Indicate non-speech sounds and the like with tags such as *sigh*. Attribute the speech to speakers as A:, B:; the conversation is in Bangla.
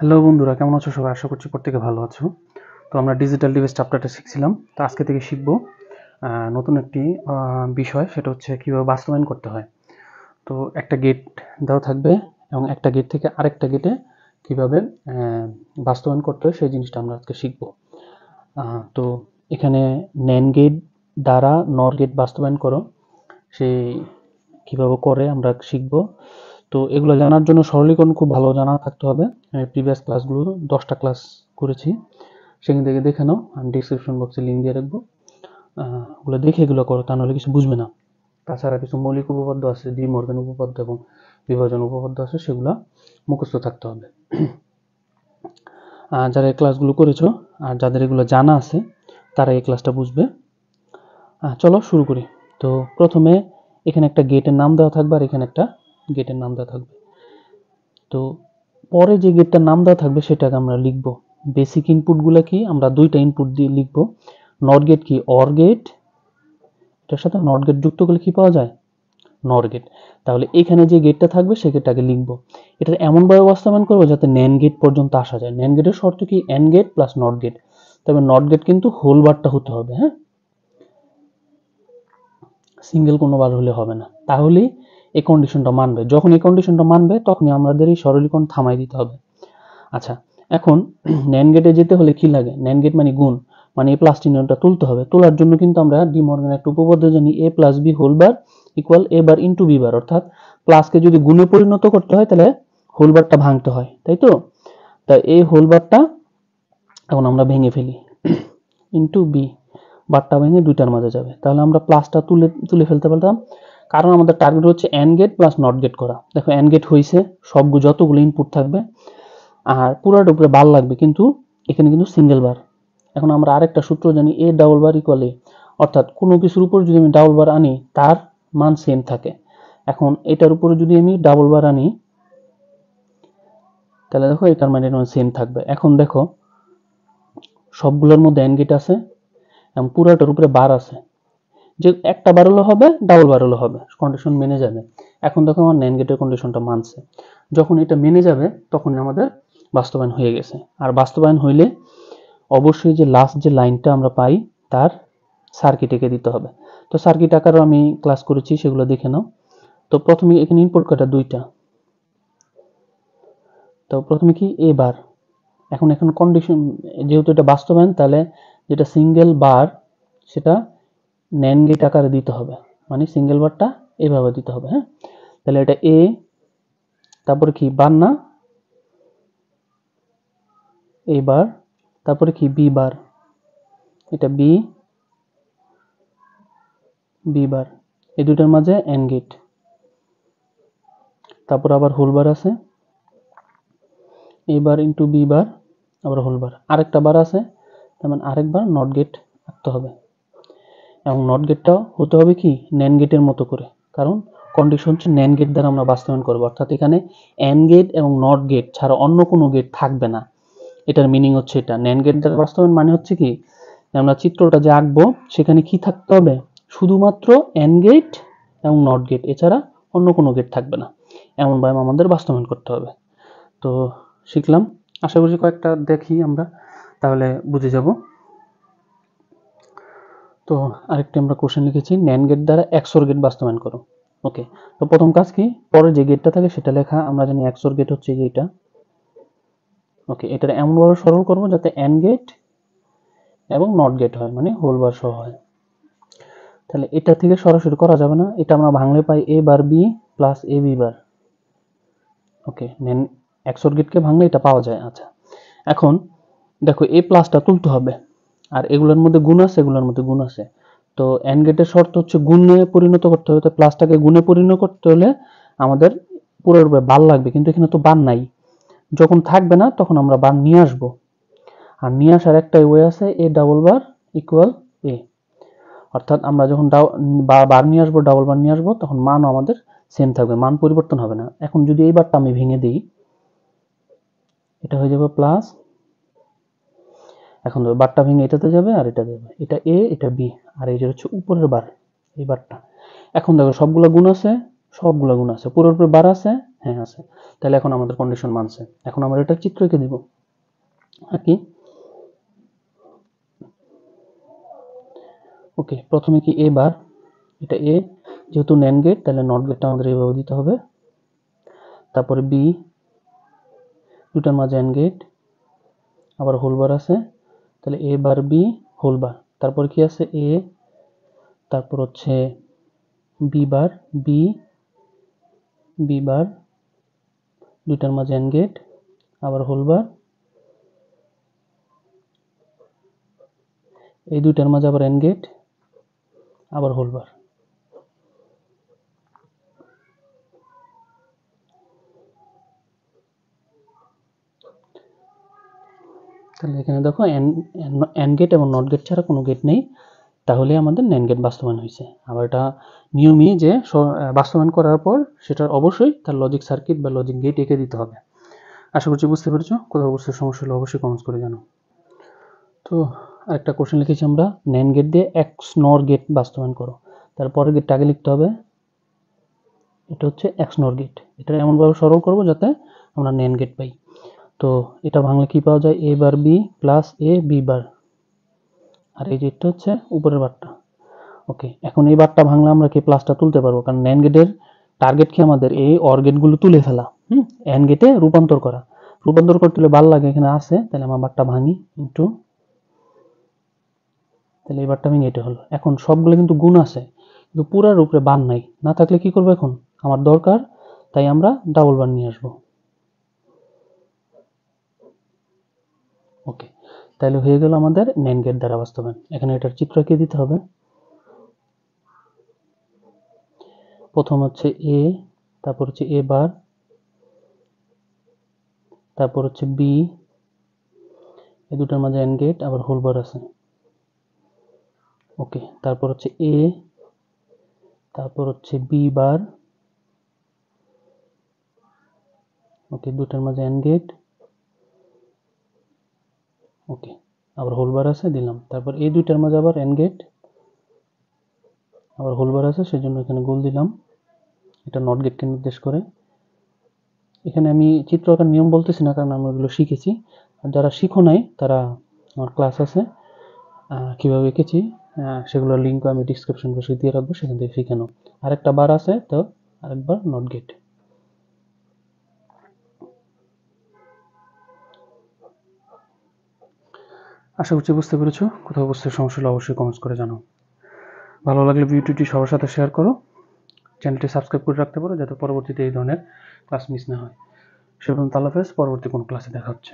A: হ্যালো বন্ধুরা কেমন আছো সবাই আশা করছি প্রত্যেকে ভালো আছো তো আমরা ডিজিটাল ডিভাইস চ্যাপ্টারটা শিখছিলাম তো আজকে থেকে শিখবো নতুন একটি বিষয় সেটা হচ্ছে কীভাবে বাস্তবায়ন করতে হয় তো একটা গেট দেওয়া থাকবে এবং একটা গেট থেকে আরেকটা গেটে কীভাবে বাস্তবায়ন করতে হয় সেই জিনিসটা আমরা আজকে শিখব তো এখানে ন্যান গেট দ্বারা নর গেট বাস্তবায়ন করো সেই কীভাবে করে আমরা শিখবো তো এগুলো জানার জন্য সরলীকরণ খুব ভালো জানা থাকতে হবে প্রিভিয়াস ক্লাসগুলো দশটা ক্লাস করেছি সেখান থেকে দেখে নাও আমি ডিসক্রিপশন বক্সে লিঙ্ক দিয়ে রাখবো ওগুলো দেখে এগুলো করো তা নাহলে কিছু বুঝবে না তাছাড়া কিছু মৌলিক উপপাদ্য আছে ডি মর্গান উপপাদ্য এবং বিভাজন উপপাদ্য আছে সেগুলো মুখস্থ থাকতে হবে যারা এই ক্লাসগুলো করেছো আর যাদের এগুলো জানা আছে তারা এই ক্লাসটা বুঝবে চলো শুরু করি তো প্রথমে এখানে একটা গেটের নাম দেওয়া থাকবে আর এখানে একটা গেটের নাম দেওয়া থাকবে তো পরে যে গেটটার নাম দেওয়া থাকবে সেটাকে আমরা লিখব বেসিক ইনপুটগুলো কি আমরা দুইটা ইনপুট দিয়ে লিখব নট গেট কি অর গেট এটার সাথে নট গেট যুক্ত করলে কি পাওয়া যায় নর গেট তাহলে এখানে যে গেটটা থাকবে সে গেটটাকে লিখবো এটা এমনভাবে বাস্তবায়ন করবো যাতে ন্যান গেট পর্যন্ত আসা যায় ন্যান গেটের শর্ত কি and gate plus not gate তবে নট গেট কিন্তু হোল বারটা হতে হবে হ্যাঁ সিঙ্গেল কোনো বার হলে হবে না তাহলে এই কন্ডিশনটা মানবে যখন এই কন্ডিশনটা মানবে তখনই আমাদের এই সরলীকরণ থামাই দিতে হবে আচ্ছা এখন ন্যান *clears throat* গেটে যেতে হলে কি লাগে ন্যান গেট মানে গুণ মানে এ প্লাস চিহ্নটা তুলতে হবে তোলার জন্য কিন্তু আমরা ডিমর্গান একটা উপপাদ্য জানি A plus B whole bar equal A bar into B bar অর্থাৎ প্লাসকে যদি গুণে পরিণত করতে হয় তাহলে হোল বারটা ভাঙতে হয় তাই তো তাই এই হোল বারটা এখন আমরা ভেঙে ফেলি ইন্টু বি বারটা ভেঙে দুইটার মাঝে যাবে তাহলে আমরা প্লাসটা তুলে তুলে ফেলতে পারতাম কারণ আমাদের টার্গেট হচ্ছে and gate plus not gate করা দেখো অ্যান্ড গেট হয়েছে সবগুলো যতগুলো ইনপুট থাকবে আর পুরোটা উপরে বার লাগবে কিন্তু এখানে কিন্তু সিঙ্গেল বার এখন আমরা আরেকটা সূত্র জানি এ ডাবল বার ইকুয়াল এ অর্থাৎ কোনো কিছুর উপর যদি আমি ডাবল বার আনি তার মান সেম থাকে এখন এটার উপরে যদি আমি ডাবল বার আনি তাহলে দেখো এটার মানে সেম থাকবে এখন দেখো সবগুলোর মধ্যে অ্যান গেট আছে এবং পুরাটার উপরে বার আছে যে একটা বারোলও হবে ডাবল বারোলও হবে কন্ডিশন মেনে যাবে এখন দেখো আমার নাইন গেটের কন্ডিশনটা মানছে যখন এটা মেনে যাবে তখন আমাদের বাস্তবায়ন হয়ে গেছে আর বাস্তবায়ন হইলে অবশ্যই যে লাস্ট যে লাইনটা আমরা পাই তার সার্কিট এঁকে দিতে হবে তো সার্কিট আকারও আমি ক্লাস করেছি সেগুলো দেখে নাও তো প্রথমে এখানে ইনপুট কাটা দুইটা তো প্রথমে কি এ বার এখন এখন কন্ডিশন যেহেতু এটা বাস্তবায়ন তাহলে যেটা সিঙ্গেল বার সেটা ন্যান গেট আকারে দিতে হবে মানে সিঙ্গেল বারটা এভাবে দিতে হবে হ্যাঁ তাহলে এটা এ তারপরে কি বার না এ বার তারপরে কি বি বার এটা বি বি বার এই দুটার মাঝে এন গেট তারপর আবার হোল বার আছে এবার ইন্টু বি বার আবার হোলবার আরেকটা বার আছে তেমন আরেকবার নট গেট আঁকতে হবে এবং নট গেটটাও হতে হবে কি ন্যান গেটের মতো করে কারণ কন্ডিশন হচ্ছে ন্যান গেট দ্বারা আমরা বাস্তবায়ন করবো অর্থাৎ এখানে অ্যান গেট এবং নট গেট ছাড়া অন্য কোনো গেট থাকবে না এটার মিনিং হচ্ছে এটা ন্যান গেট দ্বারা বাস্তবায়ন মানে হচ্ছে কি আমরা চিত্রটা যে আঁকবো সেখানে কি থাকতে হবে শুধুমাত্র অ্যান গেট এবং নট গেট এছাড়া অন্য কোনো গেট থাকবে না এমন ব্যায়াম আমাদের বাস্তবায়ন করতে হবে তো শিখলাম আশা করি কয়েকটা দেখি আমরা তাহলে বুঝে যাব তো আরেকটি আমরা কোশ্চেন লিখেছি ন্যান গেট দ্বারা একশোর গেট বাস্তবায়ন করো ওকে তো প্রথম কাজ কি পরে যে গেটটা থাকে সেটা লেখা আমরা জানি একশোর গেট হচ্ছে যে এটা ওকে এটার এমনভাবে সরল করব যাতে অ্যান গেট এবং নট গেট হয় মানে হোল বার সহ হয় তাহলে এটা থেকে সরাসরি করা যাবে না এটা আমরা ভাঙলে পাই A bar B plus A B bar okay nand একশোর গেটকে ভাঙলে এটা পাওয়া যায় আচ্ছা এখন দেখো এ প্লাসটা তুলতে হবে আর এগুলোর মধ্যে গুণ আছে এগুলোর মধ্যে গুণ আছে তো এন গেটের শর্ত হচ্ছে গুণে পরিণত করতে হবে তো প্লাসটাকে গুণে পরিণত করতে হলে আমাদের পুরোরূপে বার লাগবে কিন্তু এখানে তো বার নাই যখন থাকবে না তখন আমরা বার নিয়ে আসব আর নিয়ে আসার একটাই ওয়ে আছে এ ডাবল বার ইকুয়াল এ অর্থাৎ আমরা যখন বার নিয়ে আসবো ডাবল বার নিয়ে আসবো তখন মানও আমাদের সেম থাকবে মান পরিবর্তন হবে না এখন যদি এই বারটা আমি ভেঙে দিই এটা হয়ে যাবে প্লাস এখন বারটা ভেঙে এটাতে যাবে আর এটাতে যাবে এটা এ এটা বি আর এই যে হচ্ছে উপরের বার এই বারটা এখন দেখো সবগুলো গুণ আছে সবগুলো গুণ আছে পুরোর উপরে বার আছে হ্যাঁ আছে তাহলে এখন আমাদের কন্ডিশন মানছে এখন আমরা এটা চিত্র এঁকে দিব আর কি ওকে প্রথমে কি এ বার এটা এ যেহেতু ন্যান গেট তাহলে নট গেটটা আমাদের এইভাবে দিতে হবে তারপরে বি দুটার মাঝে অ্যান গেট আবার হোলবার আছে তাহলে এ বার বি হোল বার তারপর কি আছে এ তারপর হচ্ছে B bar B B bar দুটার মাঝে এন গেট আবার হোল বার এই দুইটার মাঝে আবার এন গেট আবার হোল বার তাহলে এখানে দেখো অ্যান গেট এবং নট গেট ছাড়া কোনো গেট নেই তাহলে আমাদের ন্যান গেট বাস্তবায়ন হয়েছে আবার এটা নিয়মই যে বাস্তবায়ন করার পর সেটার অবশ্যই তার লজিক সার্কিট বা লজিক গেট এঁকে দিতে হবে আশা করছি বুঝতে পেরেছ কোথাও অবশ্যই সমস্যা হলে অবশ্যই কমেন্টস করে জানো তো আরেকটা কোশ্চেন লিখেছি আমরা ন্যান গেট দিয়ে এক স্নর গেট বাস্তবায়ন করো তারপরের গেটটা আগে লিখতে হবে এটা হচ্ছে এক স্নর গেট এটা এমনভাবে সরল করবো যাতে আমরা ন্যান গেট পাই তো এটা ভাঙলে কি পাওয়া যায় A bar B plus A B bar আর এই যেটা হচ্ছে উপরের বারটা ওকে এখন এই বারটা ভাঙলে আমরা কি প্লাসটা তুলতে পারবো কারণ ন্যান গেটের টার্গেট কি আমাদের এই অর তুলে ফেলা হুম অ্যান গেটে রূপান্তর করা রূপান্তর করতে হলে বার লাগে এখানে আসে তাহলে আমার বারটা ভাঙি একটু তাহলে এই বারটা ভেঙে এটা হলো এখন সবগুলো কিন্তু গুণ আছে কিন্তু পুরার উপরে বার নাই না থাকলে কি করবো এখন আমার দরকার তাই আমরা ডাবল বার নিয়ে আসবো তাহলে হয়ে গেল আমাদের নেন গেট দ্বারা বাস্তবায়ন এখানে এটার চিত্র কি দিতে হবে প্রথম হচ্ছে এ তারপর হচ্ছে এ বার তারপর হচ্ছে বি এই দুটার মাঝে এন গেট আবার হোল বার আছে ওকে তারপর হচ্ছে এ তারপর হচ্ছে বি বার ওকে দুটার মাঝে এন গেট ওকে আবার হোলবার আছে দিলাম তারপর এই দুইটার মাঝে আবার এন গেট আবার হোলবার আছে সেই জন্য এখানে গোল দিলাম এটা নট গেটকে নির্দেশ করে এখানে আমি চিত্র আঁকার নিয়ম বলতেছি না কারণ আমি ওগুলো শিখেছি আর যারা শিখো নাই তারা আমার ক্লাস আছে কীভাবে এঁকেছি সেগুলোর লিঙ্ক আমি ডিসক্রিপশন বসে দিয়ে রাখবো সেখান থেকে শিখে নাও আরেকটা বার আছে তো আরেকবার নট গেট আশা করছি বুঝতে পেরেছো কোথাও বুঝতে সমস্যা হলে অবশ্যই কমেন্টস করে জানাও ভালো লাগলে ভিডিওটি সবার সাথে শেয়ার করো চ্যানেলটি সাবস্ক্রাইব করে রাখতে পারো যাতে পরবর্তীতে এই ধরনের ক্লাস মিস না হয় সেরকম তালাফেস পরবর্তী কোনো ক্লাসে দেখা হচ্ছে